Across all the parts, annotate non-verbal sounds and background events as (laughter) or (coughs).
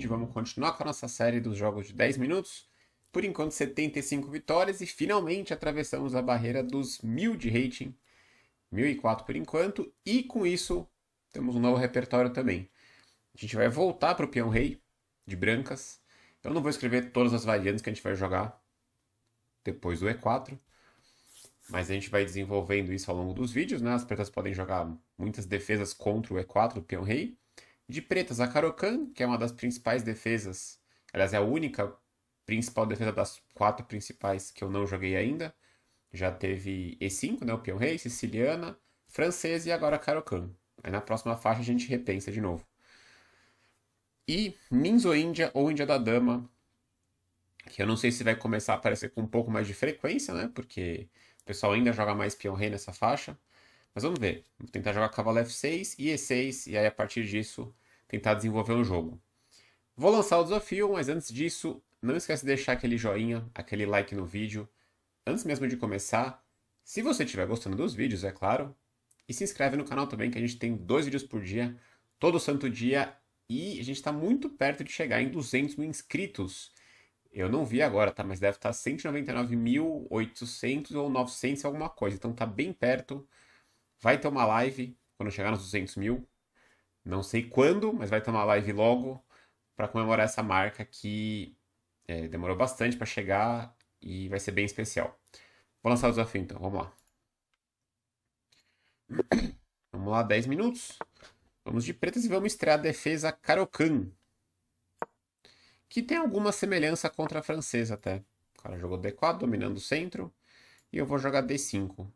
vídeo, vamos continuar com a nossa série dos jogos de 10 minutos. Por enquanto, 75 vitórias e finalmente atravessamos a barreira dos 1000 de rating, 1004 por enquanto, e com isso temos um novo repertório também. A gente vai voltar para o peão rei de brancas. Eu não vou escrever todas as variantes que a gente vai jogar depois do E4, mas a gente vai desenvolvendo isso ao longo dos vídeos, né? As pretas podem jogar muitas defesas contra o E4 do peão rei. De pretas, a Karokan, que é uma das principais defesas, aliás, é a única principal defesa das quatro principais que eu não joguei ainda. Já teve E5, né, o peão rei, siciliana, francesa e agora Karokan. Aí na próxima faixa a gente repensa de novo. E Minzo Índia ou Índia da Dama, que eu não sei se vai começar a aparecer com um pouco mais de frequência, né? Porque o pessoal ainda joga mais peão rei nessa faixa. Mas vamos ver. Vou tentar jogar cavalo F6 e E6, e aí a partir disso tentar desenvolver um jogo. Vou lançar o desafio, mas antes disso, não esquece de deixar aquele joinha, aquele like no vídeo, antes mesmo de começar, se você estiver gostando dos vídeos, é claro, e se inscreve no canal também, que a gente tem dois vídeos por dia, todo santo dia, e a gente está muito perto de chegar em 200 mil inscritos. Eu não vi agora, tá? Mas deve tá estar 199.800 ou 900 alguma coisa. Então tá bem perto. Vai ter uma live quando chegar nos 200 mil. Não sei quando, mas vai ter uma live logo para comemorar essa marca que é, demorou bastante para chegar e vai ser bem especial. Vou lançar o desafio então, vamos lá. (clears throat) Vamos lá, 10 minutos. Vamos de pretas e vamos estrear a defesa Karokan. Que tem alguma semelhança contra a francesa até. O cara jogou D4, dominando o centro. E eu vou jogar D5.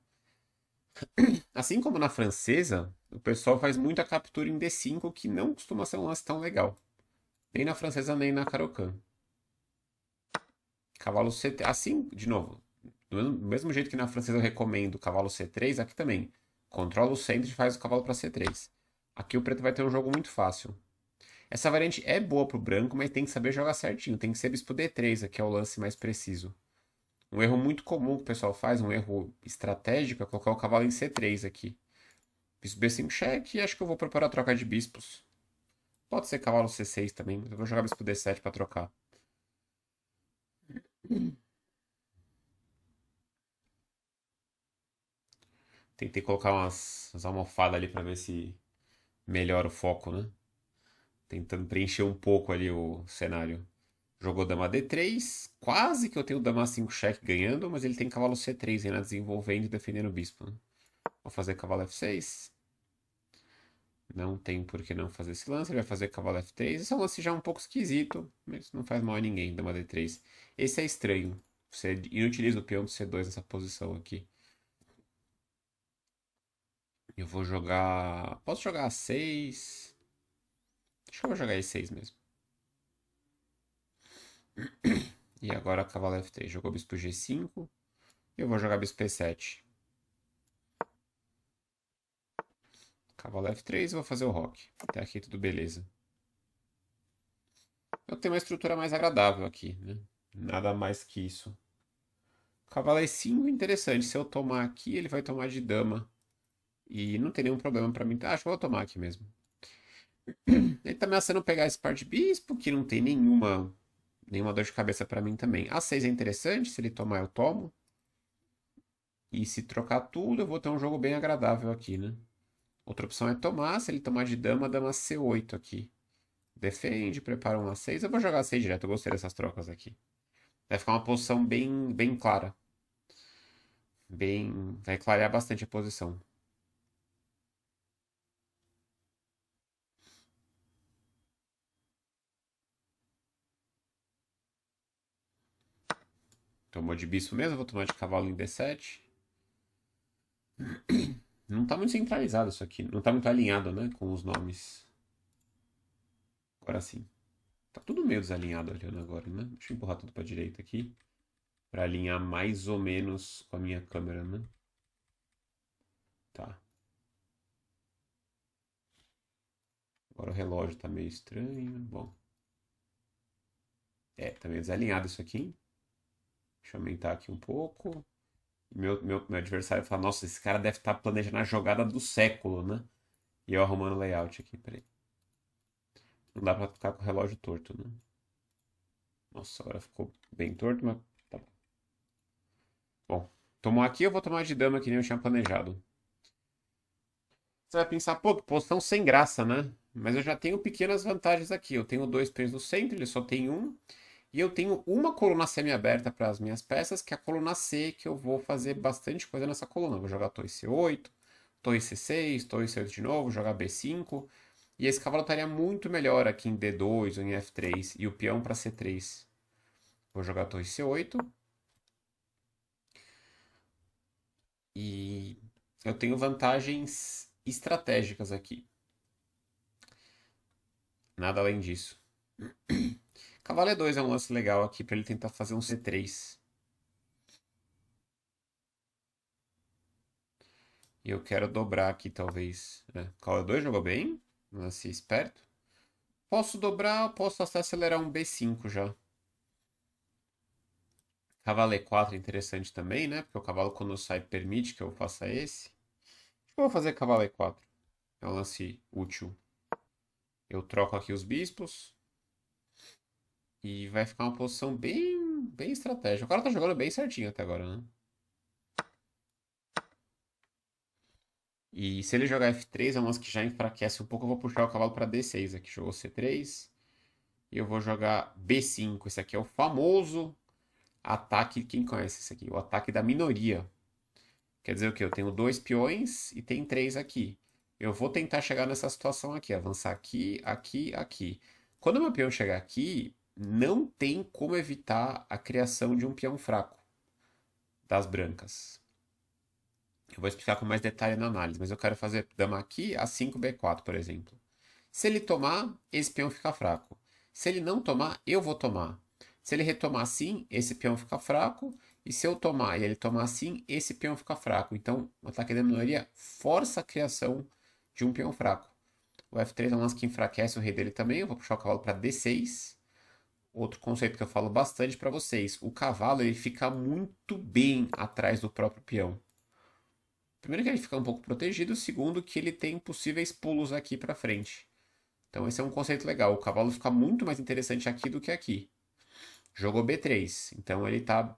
(clears throat) Assim como na francesa, o pessoal faz hum. muita captura em D5, que não costuma ser um lance tão legal. Nem na francesa, nem na Karokan. Cavalo C3. Assim, de novo, do mesmo jeito que na francesa eu recomendo cavalo C3, aqui também. Controla o centro e faz o cavalo para C3. Aqui o preto vai ter um jogo muito fácil. Essa variante é boa para o branco, mas tem que saber jogar certinho. Tem que ser bispo D3, aqui é o lance mais preciso. Um erro muito comum que o pessoal faz, um erro estratégico, é colocar o cavalo em C3 aqui. Bispo B5 cheque e acho que eu vou preparar a troca de bispos. Pode ser cavalo C6 também, mas eu vou jogar bispo D7 para trocar. Tentei colocar umas, umas almofadas ali para ver se melhora o foco, né? Tentando preencher um pouco ali o cenário. Jogou dama D3, quase que eu tenho dama 5 cheque ganhando, mas ele tem cavalo C3 ainda né? desenvolvendo e defendendo o bispo. Né? Vou fazer cavalo F6. Não tem por que não fazer esse lance. Ele vai fazer cavalo F3. Esse é um lance já um pouco esquisito, mas não faz mal a ninguém, dama D3. Esse é estranho. Você inutiliza o peão do C2 nessa posição aqui. Eu vou jogar... Posso jogar A6? Acho que eu vou jogar E6 mesmo. E agora cavalo F3. Jogou bispo G5. Eu vou jogar bispo P7. Cavalo F3 e vou fazer o rock. Até aqui tudo beleza. Eu tenho uma estrutura mais agradável aqui, né? Nada mais que isso. Cavalo E5, interessante. Se eu tomar aqui, ele vai tomar de dama. E não tem nenhum problema para mim. Ah, acho que eu vou tomar aqui mesmo. (clears throat) Ele tá ameaçando pegar esse par de bispo, que não tem nenhuma, nenhuma dor de cabeça para mim também. A6 é interessante, se ele tomar eu tomo. E se trocar tudo, eu vou ter um jogo bem agradável aqui, né? Outra opção é tomar. Se ele tomar de dama, dama C8 aqui. Defende, prepara um A6. Eu vou jogar A6 direto. Eu gostei dessas trocas aqui. Vai ficar uma posição bem, bem clara. Bem... Vai clarear bastante a posição. Tomou de bispo mesmo, vou tomar de cavalo em D7. Não está muito centralizado isso aqui. Não está muito alinhado, né? Com os nomes. Agora sim. Tá tudo meio desalinhado olhando agora, né? Deixa eu empurrar tudo para direita aqui. Para alinhar mais ou menos com a minha câmera, né? Tá. Agora o relógio tá meio estranho. Bom. É, tá meio desalinhado isso aqui. Deixa eu aumentar aqui um pouco meu, meu, meu adversário fala, nossa, esse cara deve estar tá planejando a jogada do século, né? E eu arrumando layout aqui, peraí. Não dá pra ficar com o relógio torto, né? Nossa, agora ficou bem torto, mas tá bom. Bom, tomou aqui, eu vou tomar de dama que nem eu tinha planejado. Você vai pensar, pô, posição sem graça, né? Mas eu já tenho pequenas vantagens aqui. Eu tenho dois pés no centro, ele só tem um. E eu tenho uma coluna semi-aberta para as minhas peças, que é a coluna C, que eu vou fazer bastante coisa nessa coluna. vou jogar torre C8, torre C6, torre C8 de novo, jogar B5. E esse cavalo estaria muito melhor aqui em D2 ou em F3, e o peão para C3. Vou jogar torre C8. E eu tenho vantagens estratégicas aqui. Nada além disso. (clears throat) Cavalo E2 é um lance legal aqui para ele tentar fazer um C3. E eu quero dobrar aqui, talvez. É. Cavalo E2 jogou bem. Lance esperto. Posso dobrar, posso até acelerar um B5 já. Cavalo E4 é interessante também, né? Porque o cavalo quando sai permite que eu faça esse. vou fazer cavalo E4. É um lance útil. Eu troco aqui os bispos. E vai ficar uma posição bem, bem estratégica. O cara tá jogando bem certinho até agora, né? E se ele jogar F3, é uma que já enfraquece um pouco. Eu vou puxar o cavalo para D6 aqui. Jogou C3. E eu vou jogar B5. Esse aqui é o famoso ataque. Quem conhece esse aqui? O ataque da minoria. Quer dizer o quê? Eu tenho dois peões e tem três aqui. Eu vou tentar chegar nessa situação aqui. Avançar aqui, aqui, aqui. Quando meu peão chegar aqui, não tem como evitar a criação de um peão fraco das brancas. Eu vou explicar com mais detalhe na análise, mas eu quero fazer dama aqui a 5b4, por exemplo. Se ele tomar, esse peão fica fraco. Se ele não tomar, eu vou tomar. Se ele retomar assim, esse peão fica fraco. E se eu tomar e ele tomar assim, esse peão fica fraco. Então, o ataque da minoria força a criação de um peão fraco. O F3 é um lance que enfraquece o rei dele também. Eu vou puxar o cavalo para D6 outro conceito que eu falo bastante para vocês. O cavalo ele fica muito bem atrás do próprio peão. Primeiro que ele fica um pouco protegido, segundo que ele tem possíveis pulos aqui para frente. Então esse é um conceito legal. O cavalo fica muito mais interessante aqui do que aqui. Jogou B3, então ele está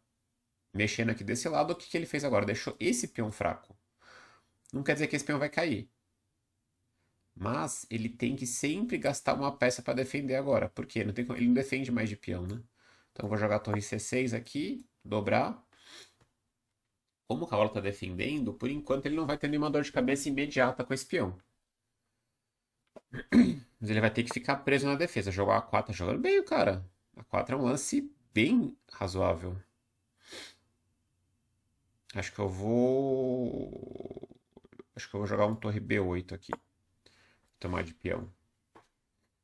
mexendo aqui desse lado. O que, que ele fez agora? Deixou esse peão fraco. Não quer dizer que esse peão vai cair. Mas ele tem que sempre gastar uma peça para defender agora. porque Não tem, ele não defende mais de peão, né? Então eu vou jogar a torre C6 aqui, dobrar. Como o cavalo está defendendo, por enquanto ele não vai ter nenhuma dor de cabeça imediata com esse peão. (clears throat) Mas ele vai ter que ficar preso na defesa. Jogar A4 tá jogando bem, cara. A4 é um lance bem razoável. Acho que eu vou... Acho que eu vou jogar um torre B8 aqui tomar de peão.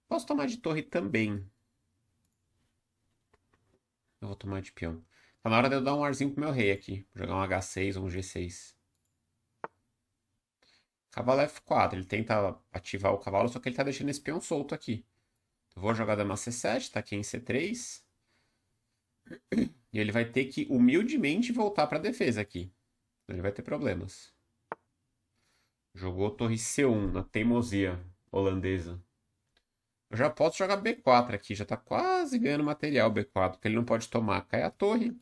Posso tomar de torre também. Eu vou tomar de peão. Tá na hora de eu dar um arzinho pro meu rei aqui. Vou jogar um H6 ou um G6. Cavalo é F4. Ele tenta ativar o cavalo, só que ele tá deixando esse peão solto aqui. Eu vou jogar dama C7, tá aqui em C3. E ele vai ter que humildemente voltar pra defesa aqui. Ele vai ter problemas. Jogou torre C1 na teimosia holandesa. Eu já posso jogar B4 aqui, já tá quase ganhando material B4, porque ele não pode tomar. Cai a torre.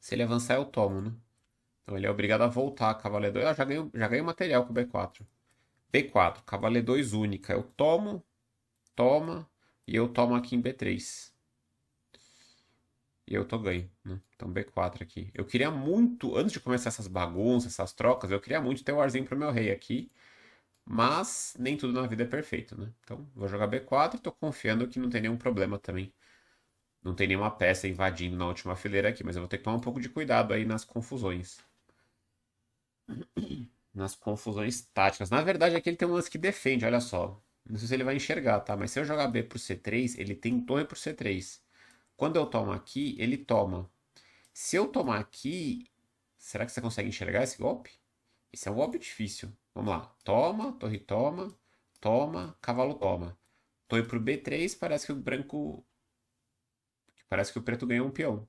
Se ele avançar, eu tomo, né? Então ele é obrigado a voltar. Cavaleiro 2, ah, já ganhei, já ganhei material com B4. B4, Cavaleiro 2 única. Eu tomo, toma, e eu tomo aqui em B3. E eu tô ganho, né? Então B4 aqui. Eu queria muito, antes de começar essas bagunças, essas trocas, eu queria muito ter o um arzinho pro meu rei aqui. Mas nem tudo na vida é perfeito, né? Então vou jogar B4 e tô confiando que não tem nenhum problema também. Não tem nenhuma peça invadindo na última fileira aqui, mas eu vou ter que tomar um pouco de cuidado aí nas confusões. (clears throat) Nas confusões táticas. Na verdade, aqui ele tem um lance que defende, olha só. Não sei se ele vai enxergar, tá? Mas se eu jogar B pro C3, ele tem torre pro C3. Quando eu tomo aqui, ele toma. Se eu tomar aqui, será que você consegue enxergar esse golpe? Esse é o óbvio difícil. Vamos lá. Toma, torre toma, toma, cavalo toma. Torre pro B3, parece que o branco... Parece que o preto ganhou um peão.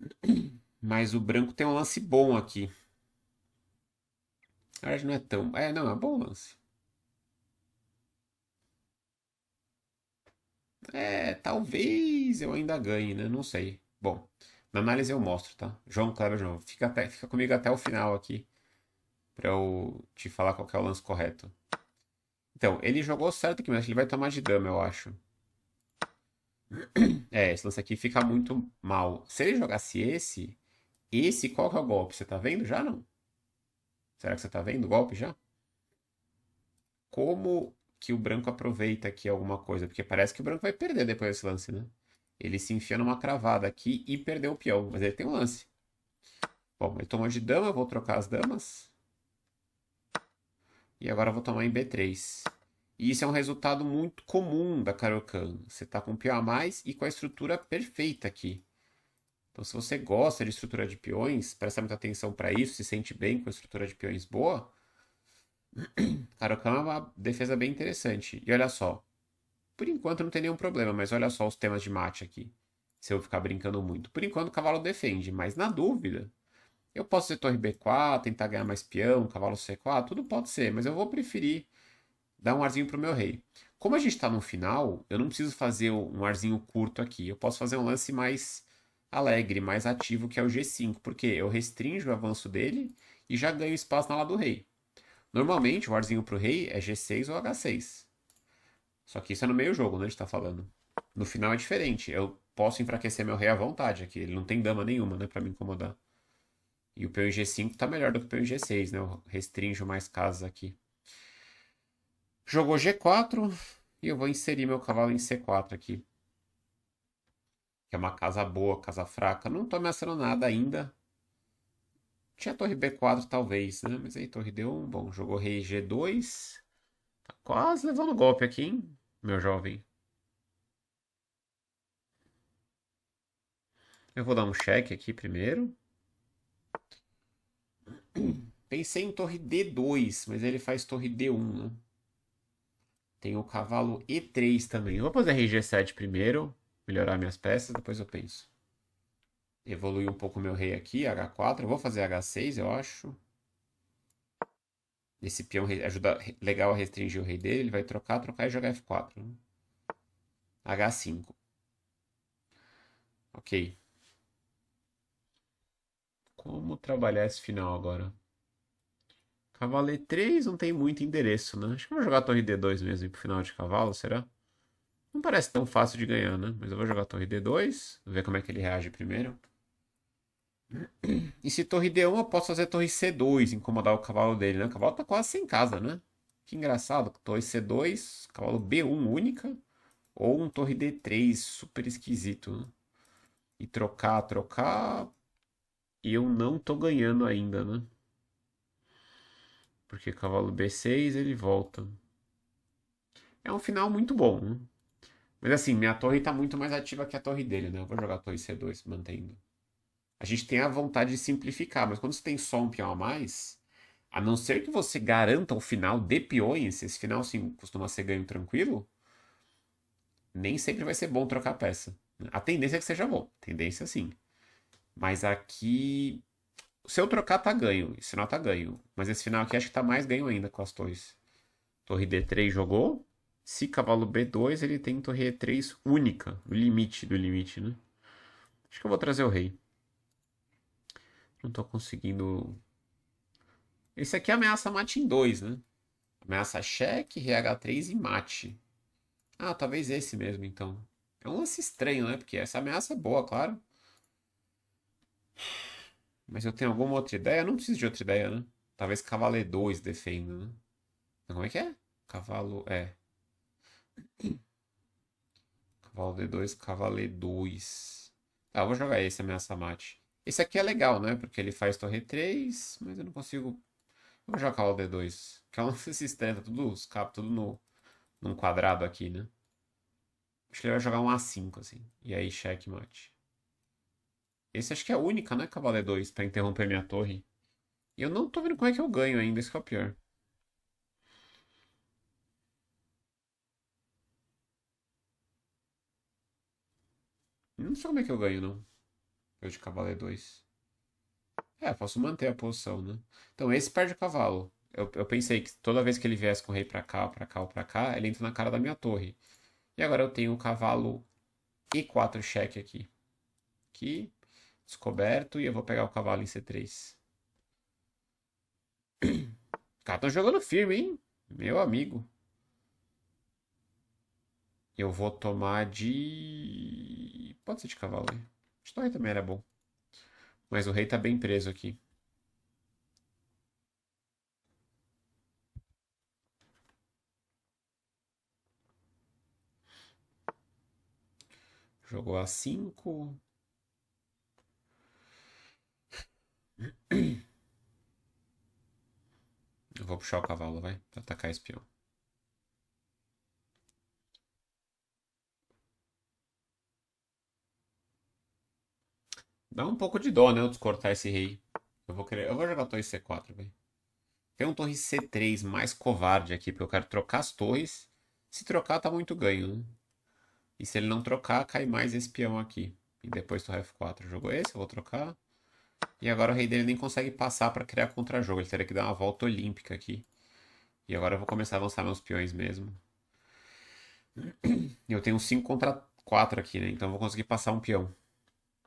(clears throat) Mas o branco tem um lance bom aqui. Na verdade não é tão... É, não, é um bom lance. É, talvez eu ainda ganhe, né? Não sei. Bom... Na análise eu mostro, tá? João Kleber João, fica, até, fica comigo até o final aqui para eu te falar qual é o lance correto. Então, ele jogou certo aqui, mas ele vai tomar de dama, eu acho. (clears throat) É, esse lance aqui fica muito mal. Se ele jogasse esse, esse qual que é o golpe? Você tá vendo já, não? Será que você tá vendo o golpe já? Como que o branco aproveita aqui alguma coisa? Porque parece que o branco vai perder depois desse lance, né? Ele se enfia numa cravada aqui e perdeu o peão, mas ele tem um lance. Bom, ele tomou de dama, vou trocar as damas. E agora eu vou tomar em B3. E isso é um resultado muito comum da Karokan. Você está com um peão a mais e com a estrutura perfeita aqui. Então, se você gosta de estrutura de peões, presta muita atenção para isso, se sente bem com a estrutura de peões boa, (clears throat) Karokan é uma defesa bem interessante. E olha só, por enquanto não tem nenhum problema, mas olha só os temas de mate aqui. Se eu ficar brincando muito. Por enquanto o cavalo defende, mas na dúvida, eu posso ser torre B4, tentar ganhar mais peão, cavalo C4, tudo pode ser, mas eu vou preferir dar um arzinho pro meu rei. Como a gente está no final, eu não preciso fazer um arzinho curto aqui. Eu posso fazer um lance mais alegre, mais ativo, que é o G5, porque eu restringo o avanço dele e já ganho espaço na lá do rei. Normalmente, o arzinho pro rei é G6 ou H6. Só que isso é no meio jogo, né? A gente tá falando. No final é diferente. Eu posso enfraquecer meu rei à vontade aqui. Ele não tem dama nenhuma, né? Pra me incomodar. E o peão em G5 tá melhor do que o peão em G6, né? Eu restrinjo mais casas aqui. Jogou G4. E eu vou inserir meu cavalo em C4 aqui. Que é uma casa boa, casa fraca. Não tô ameaçando nada ainda. Tinha torre B4 talvez, né? Mas aí torre D1. Bom, jogou rei G2. Tá quase levando golpe aqui, hein? meu jovem. Eu vou dar um check aqui primeiro. Pensei em torre D2, mas ele faz torre D1, né? Tem o cavalo E3 também. Eu vou fazer RG7 primeiro, melhorar minhas peças, depois eu penso. Evoluir um pouco meu rei aqui, H4. Eu vou fazer H6, eu acho. Esse peão ajuda legal a restringir o rei dele. Ele vai trocar, trocar e jogar F4. Né? H5. Ok. Como trabalhar esse final agora? Cavalo E3 não tem muito endereço, né? Acho que eu vou jogar torre D2 mesmo pro final de cavalo, será? Não parece tão fácil de ganhar, né? Mas eu vou jogar torre D2, ver como é que ele reage primeiro. E se torre D1, eu posso fazer torre C2, incomodar o cavalo dele, né? O cavalo tá quase sem casa, né? Que engraçado, torre C2, cavalo B1 única, ou um torre D3, super esquisito, né? E trocar, trocar, e eu não tô ganhando ainda, né? Porque cavalo B6, ele volta. É um final muito bom, né? Mas assim, minha torre tá muito mais ativa que a torre dele, né? Eu vou jogar a torre C2, mantendo a gente tem a vontade de simplificar, mas quando você tem só um peão a mais, a não ser que você garanta o final de peões, esse final sim costuma ser ganho tranquilo, nem sempre vai ser bom trocar peça. A tendência é que seja bom, tendência sim. Mas aqui, se eu trocar tá ganho, esse final tá ganho, mas esse final aqui acho que tá mais ganho ainda com as torres. Torre D3 jogou, se cavalo B2, ele tem torre E3 única, o limite do limite, né? Acho que eu vou trazer o rei. Não tô conseguindo. Esse aqui é ameaça mate em 2, né? Ameaça cheque, RH3 e mate. Ah, talvez esse mesmo, então. É um lance estranho, né? Porque essa ameaça é boa, claro. Mas eu tenho alguma outra ideia? Eu não preciso de outra ideia, né? Talvez Cavaleiro 2 defenda, né? Então, como é que é? Cavalo. É. Cavalo D2, Cavaleiro 2. Tá, eu vou jogar esse ameaça mate. Esse aqui é legal, né? Porque ele faz torre 3, mas eu não consigo... Vou jogar o D2. Que é um sistema, (laughs) tá tudo os tudo no, num quadrado aqui, né? Acho que ele vai jogar um A5, assim. E aí, checkmate. Esse acho que é a única, né? Cavalo D2 pra interromper minha torre. E eu não tô vendo como é que eu ganho ainda, esse que é o pior. Não sei como é que eu ganho, não. Eu é de cavalo é 2. É, posso manter a posição, né? Então esse perde o cavalo. Eu, eu pensei que toda vez que ele viesse com o rei pra cá, pra cá ou pra cá, ele entra na cara da minha torre. E agora eu tenho o cavalo e 4 cheque aqui. Aqui, descoberto, e eu vou pegar o cavalo em C3. Os caras estão tá jogando firme, hein? Meu amigo. Eu vou tomar de... Pode ser de cavalo, hein? História também era bom. Mas o rei tá bem preso aqui. Jogou a 5. Eu vou puxar o cavalo, vai, pra atacar espião. Dá um pouco de dó, né? Eu descortar esse rei. Eu vou querer. Eu vou jogar torre C4, velho. Tem um torre C3 mais covarde aqui, porque eu quero trocar as torres. Se trocar, tá muito ganho, né? E se ele não trocar, cai mais esse peão aqui. E depois torre F4. Jogou esse, eu vou trocar. E agora o rei dele nem consegue passar para criar contra-jogo. Ele teria que dar uma volta olímpica aqui. E agora eu vou começar a avançar meus peões mesmo. Eu tenho 5 contra 4 aqui, né? Então eu vou conseguir passar um peão.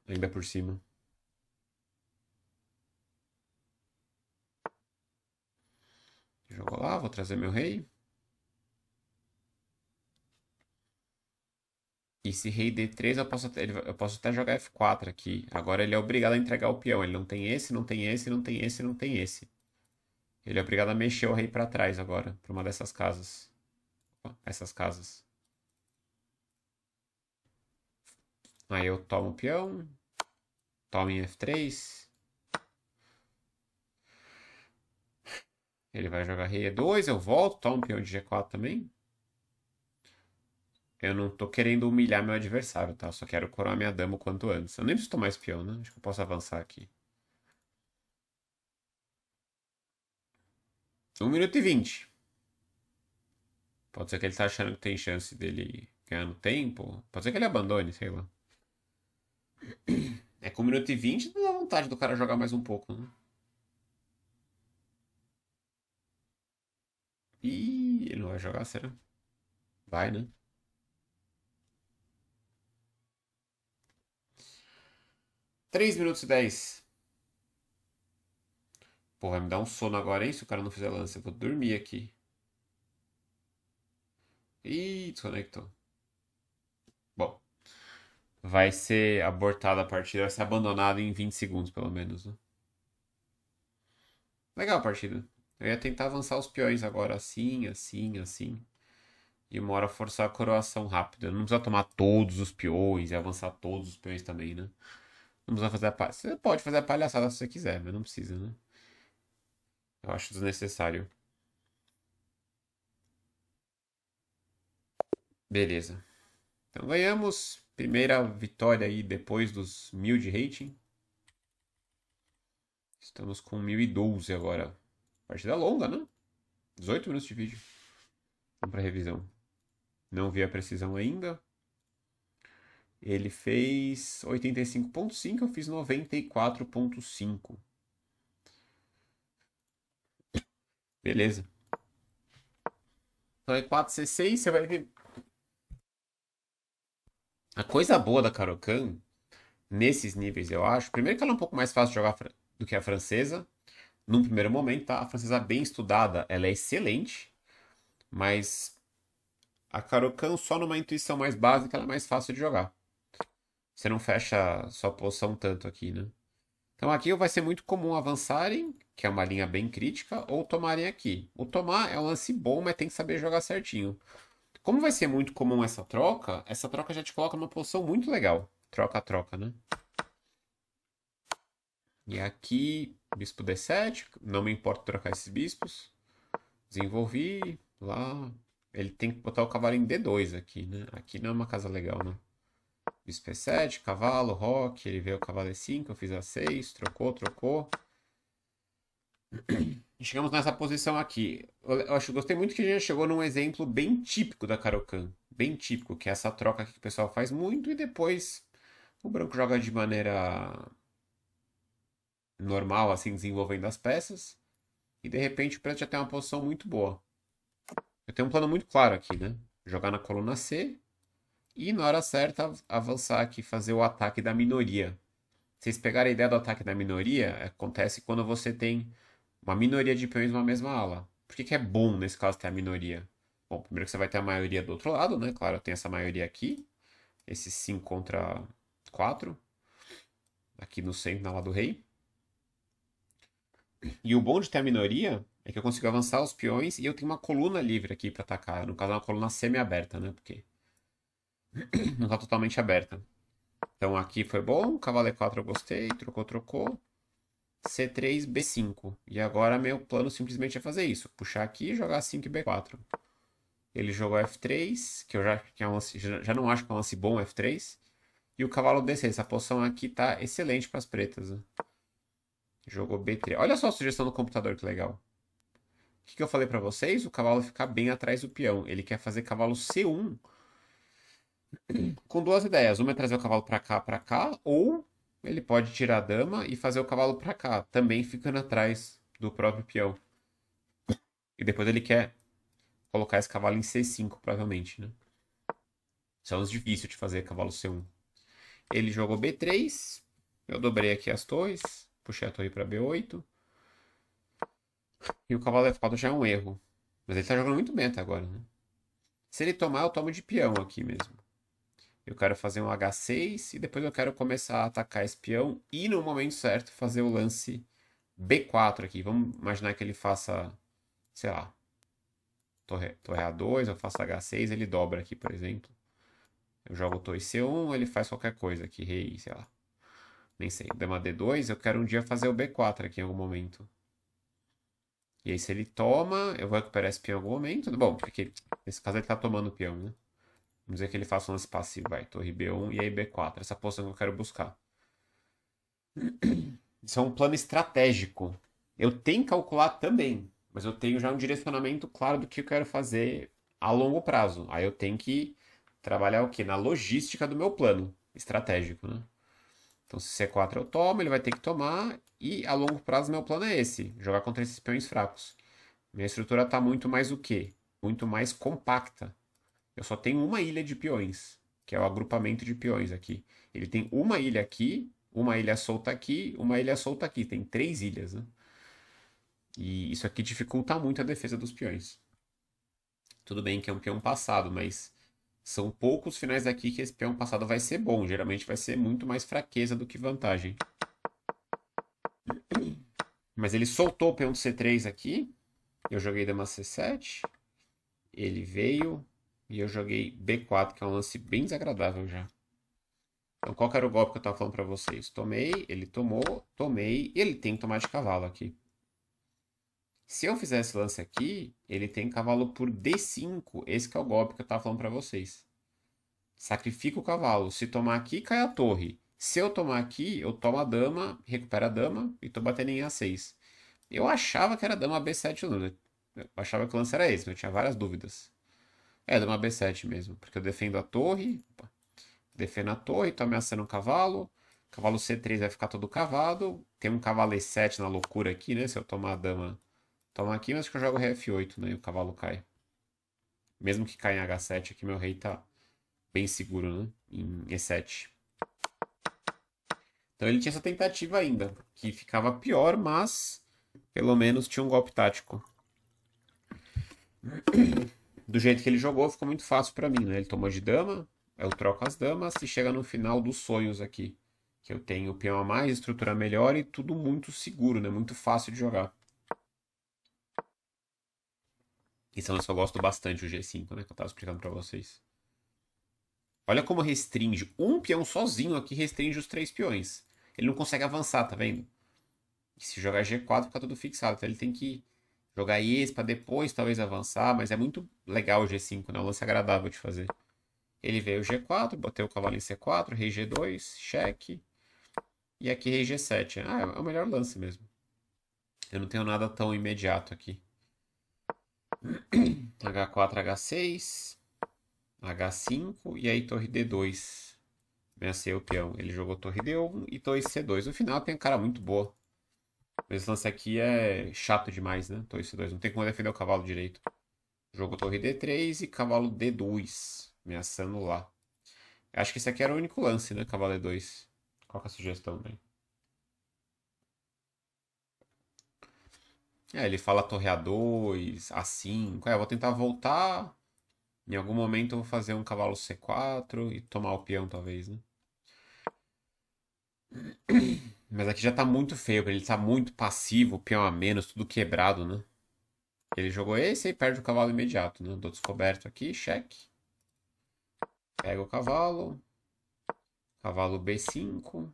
Ainda por cima. Jogou lá, vou trazer meu rei. E se rei D3, eu posso, até, eu posso até jogar F4 aqui. Agora ele é obrigado a entregar o peão. Ele não tem esse, não tem esse, não tem esse, não tem esse. Ele é obrigado a mexer o rei para trás agora, para uma dessas casas. Essas casas. Aí eu tomo o peão, tomo em F3. Ele vai jogar rei E2, eu volto, tomo o peão de G4 também. Eu não tô querendo humilhar meu adversário, tá? Eu só quero coroar minha dama o quanto antes. Eu nem preciso tomar esse peão, né? Acho que eu posso avançar aqui. 1 minuto e 20. Pode ser que ele tá achando que tem chance dele ganhar no tempo. Pode ser que ele abandone, sei lá. É com 1 minuto e 20 dá vontade do cara jogar mais um pouco, né? Ih, ele não vai jogar, será? Vai, né? Três minutos e dez. Porra, me dar um sono agora, hein? Se o cara não fizer lance, eu vou dormir aqui. Ih, desconectou vai ser abortada a partida, vai ser abandonada em 20 segundos, pelo menos. Né? Legal a partida. Eu ia tentar avançar os peões agora, assim, assim, assim. E uma hora forçar a coroação rápida. Não precisa tomar todos os peões e avançar todos os peões também, né? Não precisa fazer a palhaçada. Você pode fazer a palhaçada se você quiser, mas não precisa, né? Eu acho desnecessário. Beleza. Então ganhamos. Primeira vitória aí depois dos mil de rating. Estamos com 1012 agora. Partida longa, né? 18 minutos de vídeo. Vamos para revisão. Não vi a precisão ainda. Ele fez 85.5, eu fiz 94.5. Beleza. Então é 4C6, você vai ver a coisa boa da Karokan, nesses níveis, eu acho, primeiro que ela é um pouco mais fácil de jogar do que a francesa. Num primeiro momento, tá? A francesa é bem estudada, ela é excelente, mas a Karokan, só numa intuição mais básica, ela é mais fácil de jogar. Você não fecha sua posição tanto aqui, né? Então aqui vai ser muito comum avançarem, que é uma linha bem crítica, ou tomarem aqui. O tomar é um lance bom, mas tem que saber jogar certinho. Como vai ser muito comum essa troca, essa troca já te coloca numa posição muito legal. Troca-troca, né? E aqui, bispo D7. Não me importa trocar esses bispos. Desenvolvi. Lá. Ele tem que botar o cavalo em D2 aqui, né? Aqui não é uma casa legal, né? Bispo E7, cavalo, roque. Ele veio o cavalo E5, eu fiz A6. Trocou, trocou chegamos nessa posição aqui. Eu acho, gostei muito que a gente chegou num exemplo bem típico da Karokan. Bem típico, que é essa troca que o pessoal faz muito e depois o branco joga de maneira normal, assim, desenvolvendo as peças. E de repente o preto já tem uma posição muito boa. Eu tenho um plano muito claro aqui, né? Jogar na coluna C e na hora certa avançar aqui, fazer o ataque da minoria. Vocês pegaram a ideia do ataque da minoria? Acontece quando você tem uma minoria de peões numa mesma ala. Por que, que é bom, nesse caso, ter a minoria? Bom, primeiro que você vai ter a maioria do outro lado, né? Claro, tem essa maioria aqui. Esse 5 contra 4. Aqui no centro, na ala do rei. E o bom de ter a minoria é que eu consigo avançar os peões e eu tenho uma coluna livre aqui para atacar. No caso, é uma coluna semi-aberta, né? Porque (coughs) não está totalmente aberta. Então aqui foi bom, cavalo e 4 eu gostei, trocou, trocou. C3, B5. E agora meu plano simplesmente é fazer isso. Puxar aqui e jogar 5 e B4. Ele jogou F3, que eu já, que é um, já, já não acho que é um lance bom F3. E o cavalo D6. Essa posição aqui tá excelente para as pretas. Né? Jogou B3. Olha só a sugestão do computador, que legal. O que, que eu falei para vocês? O cavalo ficar bem atrás do peão. Ele quer fazer cavalo C1 (clears throat) com duas ideias. Uma é trazer o cavalo para cá, para cá, ou ele pode tirar a dama e fazer o cavalo para cá, também ficando atrás do próprio peão. E depois ele quer colocar esse cavalo em C5, provavelmente, né? São é difícil de fazer cavalo C1. Ele jogou B3. Eu dobrei aqui as torres. Puxei a torre para B8. E o cavalo é F4 já é um erro. Mas ele tá jogando muito bem até agora, né? Se ele tomar, eu tomo de peão aqui mesmo. Eu quero fazer um H6 e depois eu quero começar a atacar esse peão e no momento certo fazer o lance B4 aqui. Vamos imaginar que ele faça, sei lá, torre, torre A2, eu faço H6, ele dobra aqui, por exemplo. Eu jogo torre C1, ele faz qualquer coisa aqui, rei, sei lá. Nem sei, dama D2, eu quero um dia fazer o B4 aqui em algum momento. E aí se ele toma, eu vou recuperar esse peão em algum momento. Bom, porque nesse caso ele está tomando o peão, né? Vamos dizer que ele faça um lance passivo, vai. Torre B1 e aí B4. Essa posição que eu quero buscar. (clears throat) Isso é um plano estratégico. Eu tenho que calcular também, mas eu tenho já um direcionamento claro do que eu quero fazer a longo prazo. Aí eu tenho que trabalhar o quê? Na logística do meu plano estratégico, né? Então, se C4 eu tomo, ele vai ter que tomar. E a longo prazo, meu plano é esse: jogar contra esses peões fracos. Minha estrutura está muito mais o quê? Muito mais compacta. Eu só tenho uma ilha de peões, que é o agrupamento de peões aqui. Ele tem uma ilha aqui, uma ilha solta aqui, uma ilha solta aqui. Tem três ilhas, né? E isso aqui dificulta muito a defesa dos peões. Tudo bem que é um peão passado, mas são poucos finais aqui que esse peão passado vai ser bom. Geralmente vai ser muito mais fraqueza do que vantagem. Mas ele soltou o peão de C3 aqui. Eu joguei dama C7. Ele veio, e eu joguei B4, que é um lance bem desagradável já. Então, qual que era o golpe que eu tava falando pra vocês? Tomei, ele tomou, tomei, e ele tem que tomar de cavalo aqui. Se eu fizer esse lance aqui, ele tem cavalo por D5. Esse é o golpe que eu tava falando pra vocês. Sacrifica o cavalo. Se tomar aqui, cai a torre. Se eu tomar aqui, eu tomo a dama, recupera a dama e tô batendo em A6. Eu achava que era dama B7 nulo. Eu achava que o lance era esse, mas eu tinha várias dúvidas. É, dá uma B7 mesmo, porque eu defendo a torre. Opa, defendo a torre, tô ameaçando um cavalo. Cavalo C3 vai ficar todo cavado. Tem um cavalo E7 na loucura aqui, né? Se eu tomar a dama, tomar aqui, mas acho que eu jogo rei F8, né? E o cavalo cai. Mesmo que caia em H7 aqui, meu rei tá bem seguro, né? Em E7. Então ele tinha essa tentativa ainda, que ficava pior, mas pelo menos tinha um golpe tático. (clears throat) do jeito que ele jogou, ficou muito fácil para mim, né? Ele tomou de dama, eu troco as damas e chega no final dos sonhos aqui. Que eu tenho o peão a mais, estrutura melhor e tudo muito seguro, né? Muito fácil de jogar. Esse lance eu gosto bastante, o G5, né? Que eu tava explicando para vocês. Olha como restringe. Um peão sozinho aqui restringe os três peões. Ele não consegue avançar, tá vendo? E se jogar G4 fica tudo fixado. Então ele tem que jogar esse para depois talvez avançar, mas é muito legal o G5, né? Um lance agradável de fazer. Ele veio G4, botei o cavalo em C4, rei G2, cheque. E aqui rei G7. Ah, é o melhor lance mesmo. Eu não tenho nada tão imediato aqui. H4, H6, H5 e aí torre D2. Venceu o peão. Ele jogou torre D1 e torre C2. No final tem um cara muito boa. Mas esse lance aqui é chato demais, né? Torre C2. Não tem como defender o cavalo direito. Jogo torre D3 e cavalo D2. Ameaçando lá. Acho que esse aqui era o único lance, né? Cavalo D2. Qual é a sugestão dele? Né? É, ele fala torre A2, A5. É, eu vou tentar voltar. Em algum momento eu vou fazer um cavalo C4 e tomar o peão, talvez, né? (clears throat) Mas aqui já tá muito feio, ele tá muito passivo, peão a menos, tudo quebrado, né? Ele jogou esse e perde o cavalo imediato, né? Dou descoberto aqui, cheque. Pega o cavalo. Cavalo B5.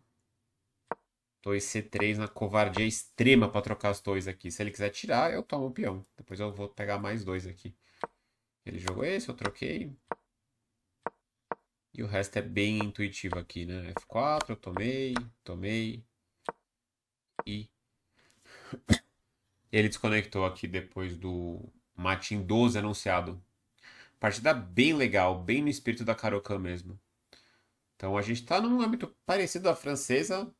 2C3 na covardia extrema para trocar os dois aqui. Se ele quiser tirar, eu tomo o peão. Depois eu vou pegar mais dois aqui. Ele jogou esse, eu troquei. E o resto é bem intuitivo aqui, né? F4, eu tomei, tomei, e ele desconectou aqui depois do Matin 12 anunciado. Partida bem legal, bem no espírito da Karokan mesmo. Então a gente tá num âmbito parecido à francesa,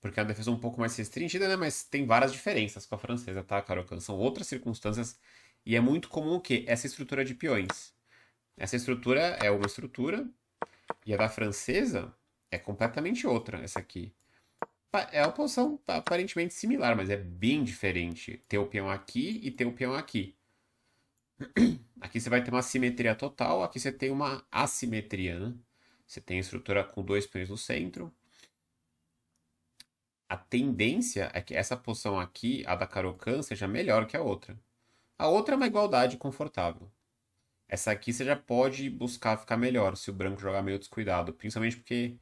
porque é uma defesa um pouco mais restringida, né? Mas tem várias diferenças com a francesa, tá, Karokan? São outras circunstâncias e é muito comum o quê? Essa estrutura de peões. Essa estrutura é uma estrutura e a da francesa é completamente outra, essa aqui. Tá, é uma posição tá aparentemente similar, mas é bem diferente ter o peão aqui e ter o peão aqui. (clears throat) Aqui você vai ter uma simetria total, aqui você tem uma assimetria, né? Você tem a estrutura com dois peões no centro. A tendência é que essa posição aqui, a da Karokan, seja melhor que a outra. A outra é uma igualdade confortável. Essa aqui você já pode buscar ficar melhor se o branco jogar meio descuidado, principalmente porque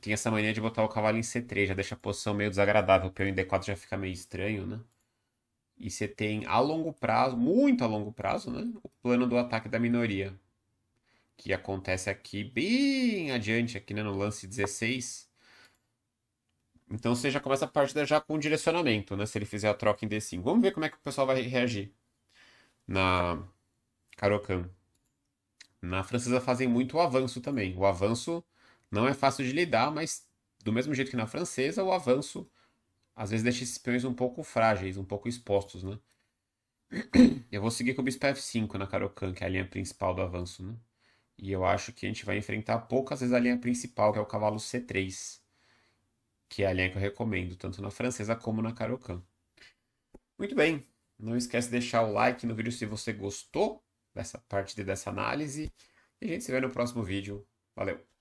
tem essa mania de botar o cavalo em C3, já deixa a posição meio desagradável. O peão em D4 já fica meio estranho, né? E você tem a longo prazo, muito a longo prazo, né? O plano do ataque da minoria. Que acontece aqui bem adiante, aqui né? no lance 16. Então você já começa a partida já com direcionamento, né? Se ele fizer a troca em D5. Vamos ver como é que o pessoal vai reagir na Karokan. Na francesa fazem muito o avanço também. O avanço não é fácil de lidar, mas do mesmo jeito que na francesa, o avanço às vezes deixa esses peões um pouco frágeis, um pouco expostos, né? (clears throat) Eu vou seguir com o bispo F5 na Karokan, que é a linha principal do avanço, né? E eu acho que a gente vai enfrentar poucas vezes a linha principal, que é o cavalo C3, que é a linha que eu recomendo, tanto na francesa como na Karokan. Muito bem, não esquece de deixar o like no vídeo se você gostou dessa parte dessa análise. E a gente se vê no próximo vídeo. Valeu!